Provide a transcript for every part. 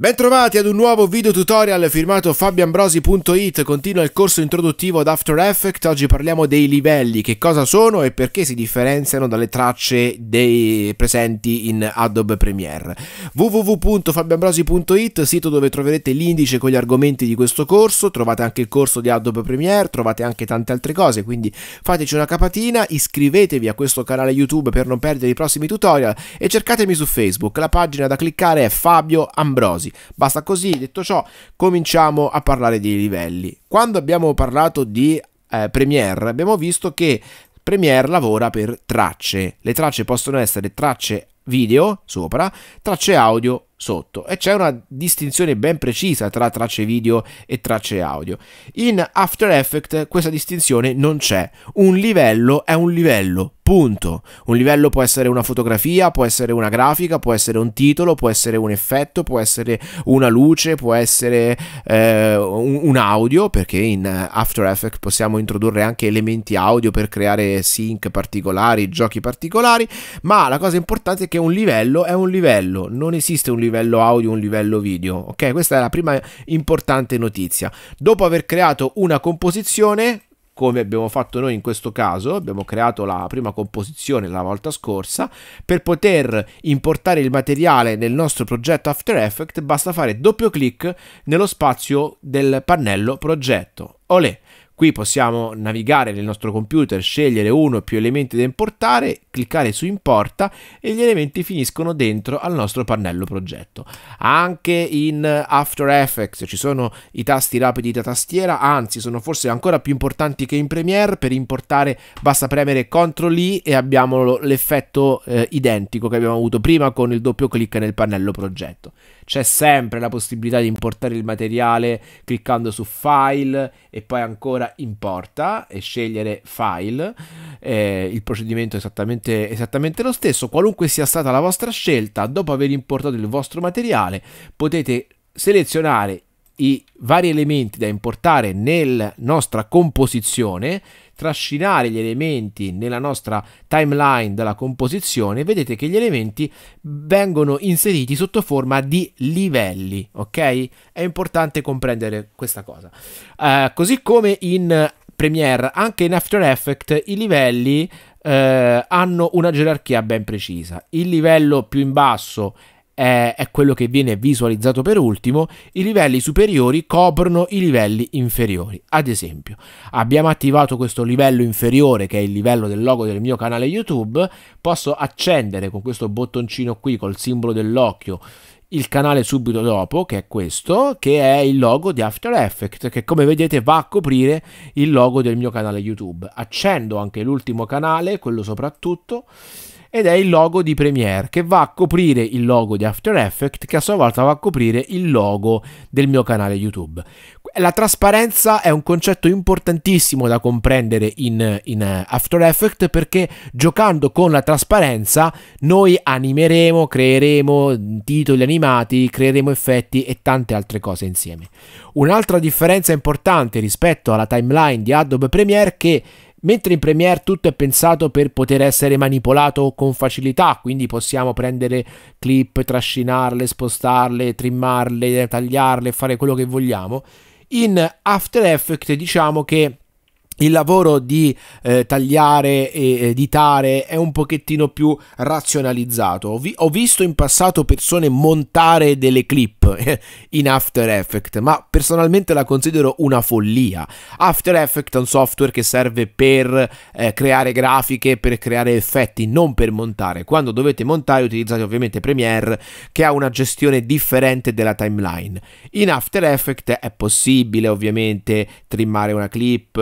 Bentrovati ad un nuovo video tutorial firmato fabioambrosi.it, continua il corso introduttivo ad After Effects, oggi parliamo dei livelli, che cosa sono e perché si differenziano dalle tracce dei presenti in Adobe Premiere. www.fabioambrosi.it, sito dove troverete l'indice con gli argomenti di questo corso, trovate anche il corso di Adobe Premiere, trovate anche tante altre cose, quindi fateci una capatina, iscrivetevi a questo canale YouTube per non perdere i prossimi tutorial e cercatemi su Facebook, la pagina da cliccare è Fabio Ambrosi così. Basta così, detto ciò, cominciamo a parlare dei livelli. Quando abbiamo parlato di eh, Premiere, abbiamo visto che Premiere lavora per tracce. Le tracce possono essere tracce video sopra, tracce audio sotto e c'è una distinzione ben precisa tra tracce video e tracce audio. In After Effects questa distinzione non c'è. Un livello è un livello, punto. Un livello può essere una fotografia, può essere una grafica, può essere un titolo, può essere un effetto, può essere una luce, può essere eh, un, un, audio, perché in After Effects possiamo introdurre anche elementi audio per creare sync particolari, giochi particolari, ma la cosa importante è che un livello è un livello, non esiste un livello livello audio, un livello video. Ok, questa è la prima importante notizia. Dopo aver creato una composizione, come abbiamo fatto noi in questo caso, abbiamo creato la prima composizione la volta scorsa, per poter importare il materiale nel nostro progetto After Effects basta fare doppio clic nello spazio del pannello progetto. Olè. Qui possiamo navigare nel nostro computer, scegliere uno o più elementi da importare, cliccare su importa e gli elementi finiscono dentro al nostro pannello progetto. Anche in After Effects ci sono i tasti rapidi da tastiera, anzi sono forse ancora più importanti che in Premiere, per importare basta premere CTRL I e abbiamo l'effetto eh, identico che abbiamo avuto prima con il doppio clic nel pannello progetto c'è sempre la possibilità di importare il materiale cliccando su file e poi ancora importa e scegliere file eh, il procedimento è esattamente, esattamente lo stesso qualunque sia stata la vostra scelta dopo aver importato il vostro materiale potete selezionare i vari elementi da importare nella nostra composizione trascinare gli elementi nella nostra timeline della composizione, vedete che gli elementi vengono inseriti sotto forma di livelli, ok? È importante comprendere questa cosa. Uh, così come in Premiere, anche in After Effects i livelli eh, hanno una gerarchia ben precisa. Il livello più in basso è è, è quello che viene visualizzato per ultimo, i livelli superiori coprono i livelli inferiori. Ad esempio, abbiamo attivato questo livello inferiore che è il livello del logo del mio canale YouTube, posso accendere con questo bottoncino qui col simbolo dell'occhio il canale subito dopo, che è questo, che è il logo di After Effects, che come vedete va a coprire il logo del mio canale YouTube. Accendo anche l'ultimo canale, quello soprattutto, ed è il logo di Premiere che va a coprire il logo di After Effects che a sua volta va a coprire il logo del mio canale YouTube. La trasparenza è un concetto importantissimo da comprendere in, in eh, After Effects perché giocando con la trasparenza noi animeremo, creeremo titoli animati, creeremo effetti e tante altre cose insieme. Un'altra differenza importante rispetto alla timeline di Adobe Premiere è che Mentre in Premiere tutto è pensato per poter essere manipolato con facilità, quindi possiamo prendere clip, trascinarle, spostarle, trimmarle, tagliarle, fare quello che vogliamo. In After Effects diciamo che il lavoro di eh, tagliare e editare è un pochettino più razionalizzato. Ho, vi- ho, visto in passato persone montare delle clip eh, in After Effects, ma personalmente la considero una follia. After Effects è un software che serve per eh, creare grafiche, per creare effetti, non per montare. Quando dovete montare utilizzate ovviamente Premiere che ha una gestione differente della timeline. In After Effects è possibile ovviamente trimmare una clip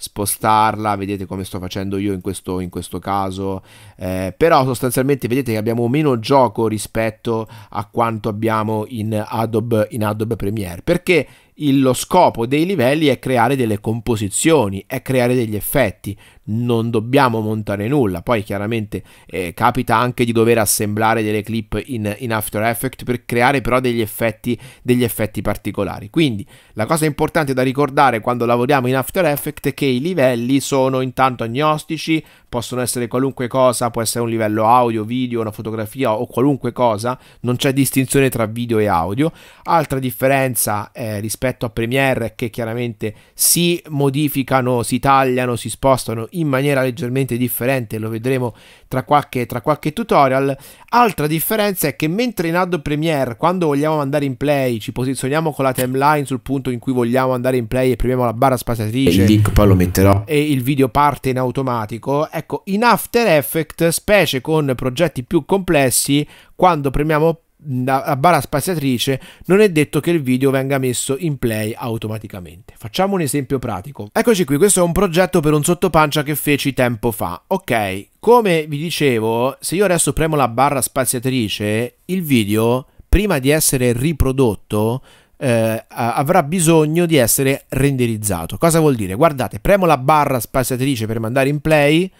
spostarla, vedete come sto facendo io in questo, in questo caso, eh, però sostanzialmente vedete che abbiamo meno gioco rispetto a quanto abbiamo in Adobe, in Adobe Premiere, perché il, lo scopo dei livelli è creare delle composizioni, è creare degli effetti, non dobbiamo montare nulla. Poi chiaramente eh, capita anche di dover assemblare delle clip in, in After Effects per creare però degli effetti, degli effetti, particolari. Quindi la cosa importante da ricordare quando lavoriamo in After Effects è che i livelli sono intanto agnostici, possono essere qualunque cosa, può essere un livello audio, video, una fotografia o qualunque cosa, non c'è distinzione tra video e audio. Altra differenza eh, rispetto a Premiere è che chiaramente si modificano, si tagliano, si spostano in maniera leggermente differente, lo vedremo tra qualche, tra qualche tutorial. Altra differenza è che mentre in Adobe Premiere, quando vogliamo andare in play, ci posizioniamo con la timeline sul punto in cui vogliamo andare in play e premiamo la barra spaziatrice. Il link poi lo metterò. E il video parte in automatico. Ecco, in After Effects, specie con progetti più complessi, quando premiamo a barra spaziatrice non è detto che il video venga messo in play automaticamente. Facciamo un esempio pratico. Eccoci qui, questo è un progetto per un sottopancia che feci tempo fa. Ok, come vi dicevo, se io adesso premo la barra spaziatrice, il video, prima di essere riprodotto, eh, avrà bisogno di essere renderizzato. Cosa vuol dire? Guardate, premo la barra spaziatrice per mandare in play,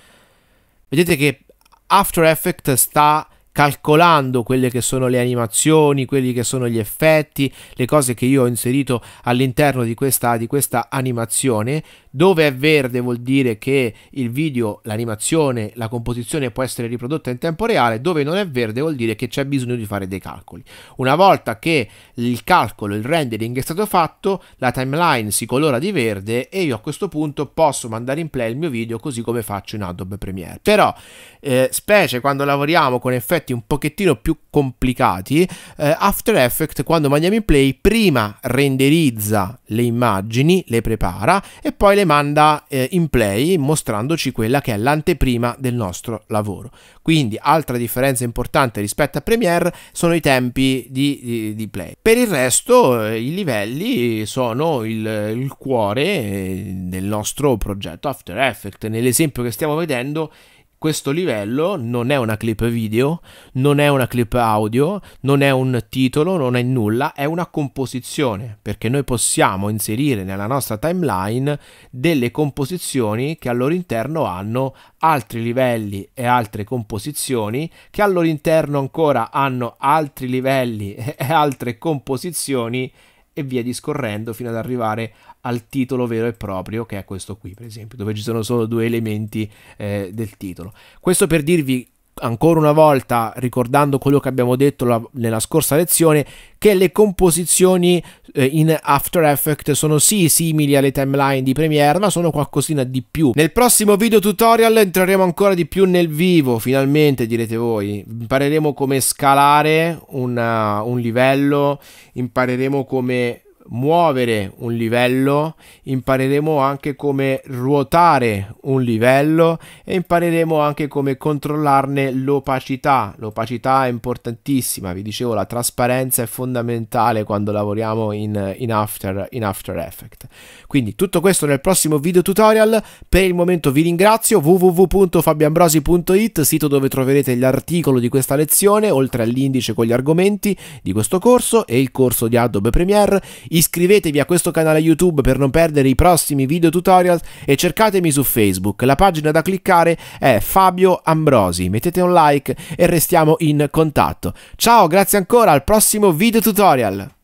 vedete che After Effects sta calcolando quelle che sono le animazioni, quelli che sono gli effetti, le cose che io ho inserito all'interno di questa, di questa animazione. Dove è verde vuol dire che il video, l'animazione, la composizione può essere riprodotta in tempo reale, dove non è verde vuol dire che c'è bisogno di fare dei calcoli. Una volta che il calcolo, il rendering è stato fatto, la timeline si colora di verde e io a questo punto posso mandare in play il mio video così come faccio in Adobe Premiere. Però, eh, specie quando lavoriamo con effetti effetti un pochettino più complicati, eh, After Effects quando mandiamo in play prima renderizza le immagini, le prepara e poi le manda eh, in play mostrandoci quella che è l'anteprima del nostro lavoro. Quindi altra differenza importante rispetto a Premiere sono i tempi di, di, di play. Per il resto eh, i livelli sono il, il cuore eh, del nostro progetto After Effects. Nell'esempio che stiamo vedendo questo livello non è una clip video, non è una clip audio, non è un titolo, non è nulla, è una composizione, perché noi possiamo inserire nella nostra timeline delle composizioni che al loro interno hanno altri livelli e altre composizioni, che al loro interno ancora hanno altri livelli e altre composizioni e via discorrendo fino ad arrivare a al titolo vero e proprio, che è questo qui, per esempio, dove ci sono solo due elementi eh, del titolo. Questo per dirvi ancora una volta ricordando quello che abbiamo detto la, nella scorsa lezione che le composizioni eh, in After Effects sono sì simili alle timeline di Premiere ma sono qualcosina di più nel prossimo video tutorial entreremo ancora di più nel vivo finalmente direte voi impareremo come scalare una, un livello impareremo come muovere un livello, impareremo anche come ruotare un livello e impareremo anche come controllarne l'opacità. L'opacità è importantissima, vi dicevo la trasparenza è fondamentale quando lavoriamo in, in, after, in after Effects. Quindi tutto questo nel prossimo video tutorial, per il momento vi ringrazio, www.fabiambrosi.it, sito dove troverete l'articolo di questa lezione, oltre all'indice con gli argomenti di questo corso e il corso di Adobe Premiere iscrivetevi a questo canale YouTube per non perdere i prossimi video tutorial e cercatemi su Facebook. La pagina da cliccare è Fabio Ambrosi. Mettete un like e restiamo in contatto. Ciao, grazie ancora, al prossimo video tutorial!